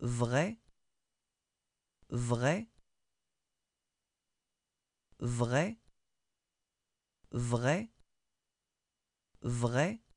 vrai, vrai, vrai, vrai, vrai,